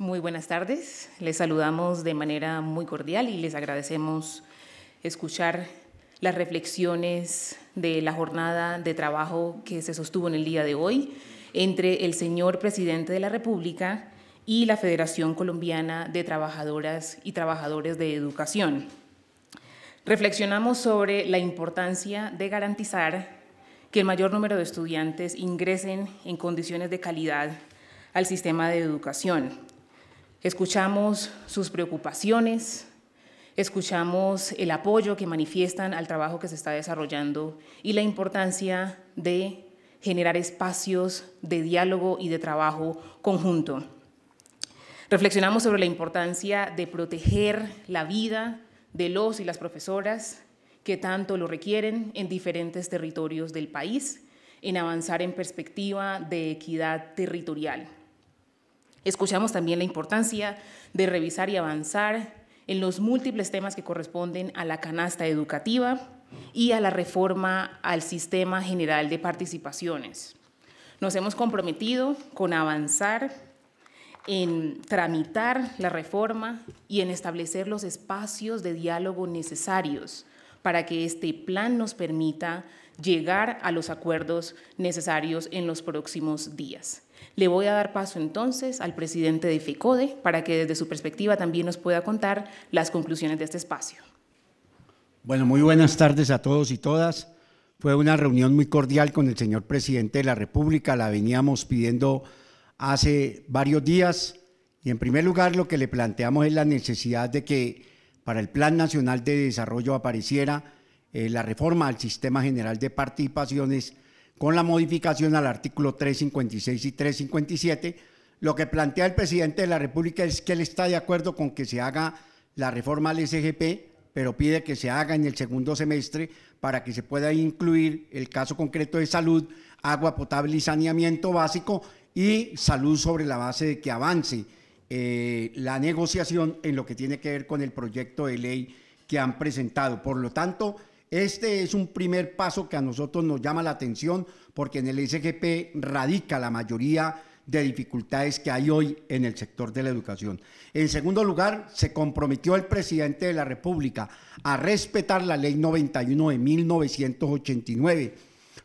Muy buenas tardes. Les saludamos de manera muy cordial y les agradecemos escuchar las reflexiones de la jornada de trabajo que se sostuvo en el día de hoy entre el señor presidente de la República y la Federación Colombiana de Trabajadoras y Trabajadores de Educación. Reflexionamos sobre la importancia de garantizar que el mayor número de estudiantes ingresen en condiciones de calidad al sistema de educación Escuchamos sus preocupaciones, escuchamos el apoyo que manifiestan al trabajo que se está desarrollando y la importancia de generar espacios de diálogo y de trabajo conjunto. Reflexionamos sobre la importancia de proteger la vida de los y las profesoras que tanto lo requieren en diferentes territorios del país, en avanzar en perspectiva de equidad territorial. Escuchamos también la importancia de revisar y avanzar en los múltiples temas que corresponden a la canasta educativa y a la reforma al sistema general de participaciones. Nos hemos comprometido con avanzar en tramitar la reforma y en establecer los espacios de diálogo necesarios para que este plan nos permita llegar a los acuerdos necesarios en los próximos días. Le voy a dar paso entonces al presidente de FECODE para que desde su perspectiva también nos pueda contar las conclusiones de este espacio. Bueno, muy buenas tardes a todos y todas. Fue una reunión muy cordial con el señor presidente de la República, la veníamos pidiendo hace varios días y en primer lugar lo que le planteamos es la necesidad de que para el Plan Nacional de Desarrollo apareciera eh, la reforma al Sistema General de Participaciones con la modificación al artículo 356 y 357. Lo que plantea el presidente de la República es que él está de acuerdo con que se haga la reforma al SGP, pero pide que se haga en el segundo semestre para que se pueda incluir el caso concreto de salud, agua potable y saneamiento básico y salud sobre la base de que avance eh, la negociación en lo que tiene que ver con el proyecto de ley que han presentado. Por lo tanto, este es un primer paso que a nosotros nos llama la atención porque en el SGP radica la mayoría de dificultades que hay hoy en el sector de la educación. En segundo lugar, se comprometió el presidente de la República a respetar la ley 91 de 1989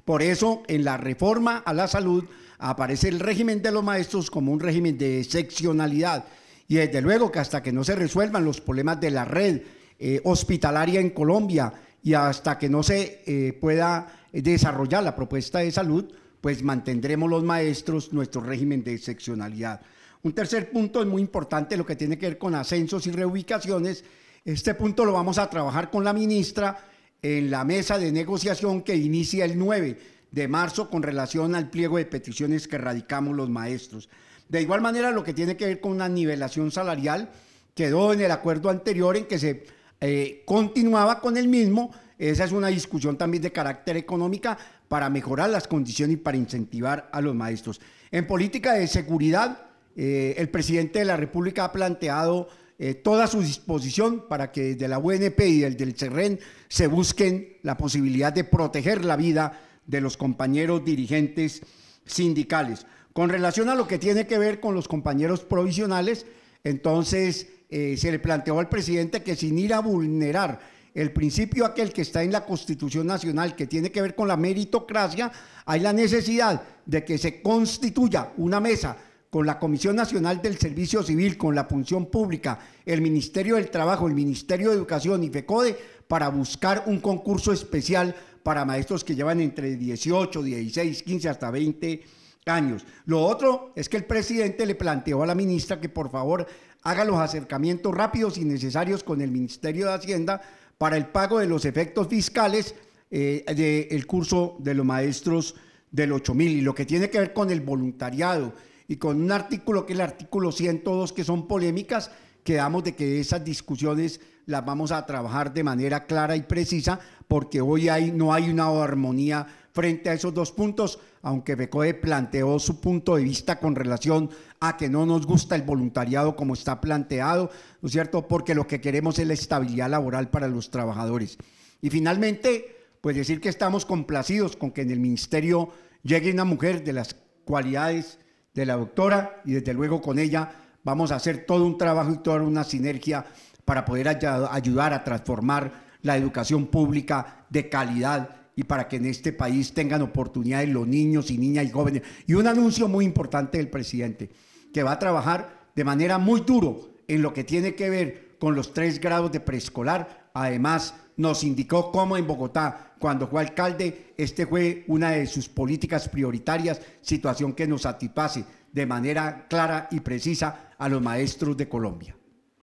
por eso, en la reforma a la salud aparece el régimen de los maestros como un régimen de excepcionalidad Y desde luego que hasta que no se resuelvan los problemas de la red eh, hospitalaria en Colombia y hasta que no se eh, pueda desarrollar la propuesta de salud, pues mantendremos los maestros nuestro régimen de excepcionalidad Un tercer punto es muy importante, lo que tiene que ver con ascensos y reubicaciones. Este punto lo vamos a trabajar con la ministra en la mesa de negociación que inicia el 9 de marzo con relación al pliego de peticiones que radicamos los maestros. De igual manera, lo que tiene que ver con una nivelación salarial quedó en el acuerdo anterior en que se eh, continuaba con el mismo. Esa es una discusión también de carácter económica para mejorar las condiciones y para incentivar a los maestros. En política de seguridad, eh, el presidente de la República ha planteado eh, toda su disposición para que desde la UNP y el del CERREN se busquen la posibilidad de proteger la vida de los compañeros dirigentes sindicales. Con relación a lo que tiene que ver con los compañeros provisionales, entonces eh, se le planteó al presidente que sin ir a vulnerar el principio aquel que está en la Constitución Nacional, que tiene que ver con la meritocracia, hay la necesidad de que se constituya una mesa con la Comisión Nacional del Servicio Civil, con la Función Pública, el Ministerio del Trabajo, el Ministerio de Educación y FECODE para buscar un concurso especial para maestros que llevan entre 18, 16, 15 hasta 20 años. Lo otro es que el presidente le planteó a la ministra que por favor haga los acercamientos rápidos y necesarios con el Ministerio de Hacienda para el pago de los efectos fiscales eh, del curso de los maestros del 8000 y lo que tiene que ver con el voluntariado y con un artículo que es el artículo 102, que son polémicas, quedamos de que esas discusiones las vamos a trabajar de manera clara y precisa, porque hoy no hay una armonía frente a esos dos puntos, aunque Becoe planteó su punto de vista con relación a que no nos gusta el voluntariado como está planteado, ¿no es cierto? Porque lo que queremos es la estabilidad laboral para los trabajadores. Y finalmente, pues decir que estamos complacidos con que en el ministerio llegue una mujer de las cualidades de la doctora y desde luego con ella vamos a hacer todo un trabajo y toda una sinergia para poder ayudar a transformar la educación pública de calidad y para que en este país tengan oportunidades los niños y niñas y jóvenes. Y un anuncio muy importante del presidente, que va a trabajar de manera muy duro en lo que tiene que ver con los tres grados de preescolar, además nos indicó cómo en Bogotá, cuando fue alcalde, este fue una de sus políticas prioritarias, situación que nos satisface de manera clara y precisa a los maestros de Colombia.